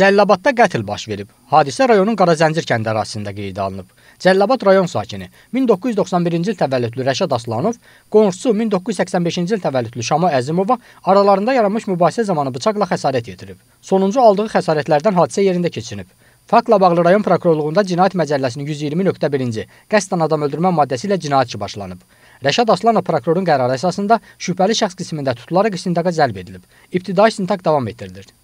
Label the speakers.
Speaker 1: Cəlilabadda qətl baş verib. Hadisə rayonun Qarazəncir kəndi ərazisində qeydə alınıb. Cəlilabad rayon sakini 1991-ci il təvəllüdlü Rəşad Aslanov, qonşusu 1985-ci il təvəllüdlü Şama Əzimova aralarında yaranmış mübahisə zamanı bıçaqla xəsarət yetirib. Sonuncu aldığı xəsarətlərdən hadisə yerində keçinib. Faktla bağlı rayon prokurorluğunda Cinayət Məcəlləsinin 120.1-ci qəsdən adam öldürmə maddəsi ilə cinayət işi başlanıb. Rəşad Aslanov prokurorun qərarı əsasında şübhəli şəxs qismində tutularaq istintaqa cəlb edilib. İbtidai istintaq davam etdirilir.